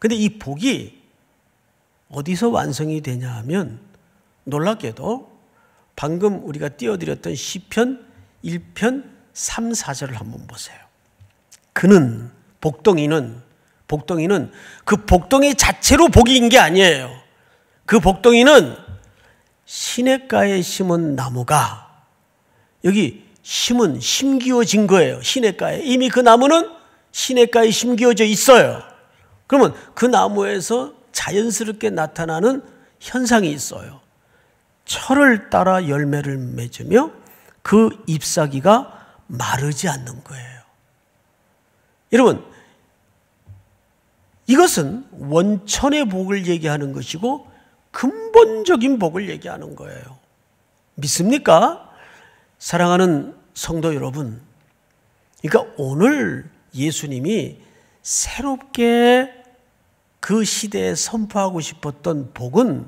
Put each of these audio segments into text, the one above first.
근데 이 복이 어디서 완성이 되냐 하면 놀랍게도 방금 우리가 띄워드렸던 시편 1편 3, 4절을 한번 보세요. 그는 복덩이는 복덩이는 그 복덩이 자체로 복인 게 아니에요. 그 복덩이는 시냇가에 심은 나무가 여기 심은 심기어진 거예요. 시냇가에 이미 그 나무는 시냇가에 심기어져 있어요. 그러면 그 나무에서 자연스럽게 나타나는 현상이 있어요. 철을 따라 열매를 맺으며 그 잎사귀가 마르지 않는 거예요. 여러분, 이것은 원천의 복을 얘기하는 것이고 근본적인 복을 얘기하는 거예요. 믿습니까? 사랑하는 성도 여러분. 그러니까 오늘 예수님이 새롭게 그 시대에 선포하고 싶었던 복은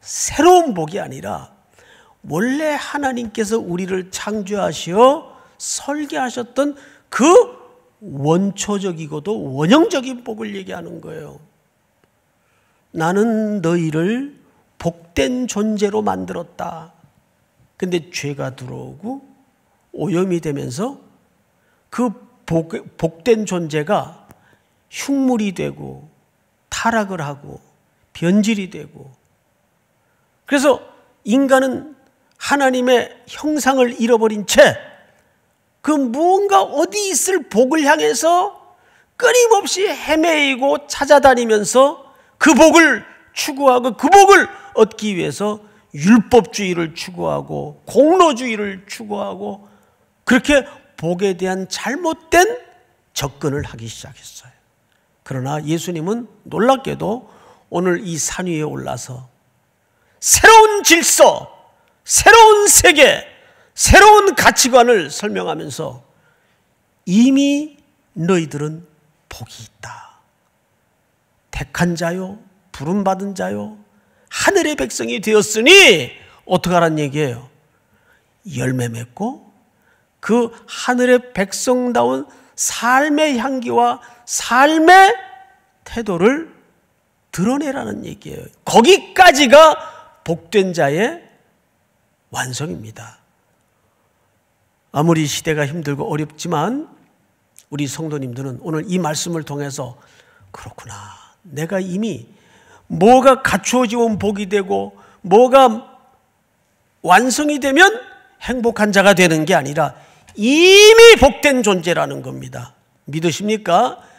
새로운 복이 아니라 원래 하나님께서 우리를 창조하시어 설계하셨던 그 원초적이고도 원형적인 복을 얘기하는 거예요. 나는 너희를 복된 존재로 만들었다. 근데 죄가 들어오고 오염이 되면서 그 복, 복된 존재가 흉물이 되고 타락을 하고 변질이 되고 그래서 인간은 하나님의 형상을 잃어버린 채 그 무언가 어디 있을 복을 향해서 끊임없이 헤매이고 찾아다니면서 그 복을 추구하고 그 복을 얻기 위해서 율법주의를 추구하고 공로주의를 추구하고 그렇게 복에 대한 잘못된 접근을 하기 시작했어요. 그러나 예수님은 놀랍게도 오늘 이 산 위에 올라서 새로운 질서, 새로운 세계, 새로운 가치관을 설명하면서 이미 너희들은 복이 있다. 택한 자요, 부름받은 자요, 하늘의 백성이 되었으니 어떡하란 얘기예요? 열매 맺고 그 하늘의 백성다운 삶의 향기와 삶의 태도를 드러내라는 얘기예요. 거기까지가 복된 자의 완성입니다. 아무리 시대가 힘들고 어렵지만 우리 성도님들은 오늘 이 말씀을 통해서 그렇구나. 내가 이미 뭐가 갖추어지고 복이 되고 뭐가 완성이 되면 행복한 자가 되는 게 아니라 이미 복된 존재라는 겁니다. 믿으십니까?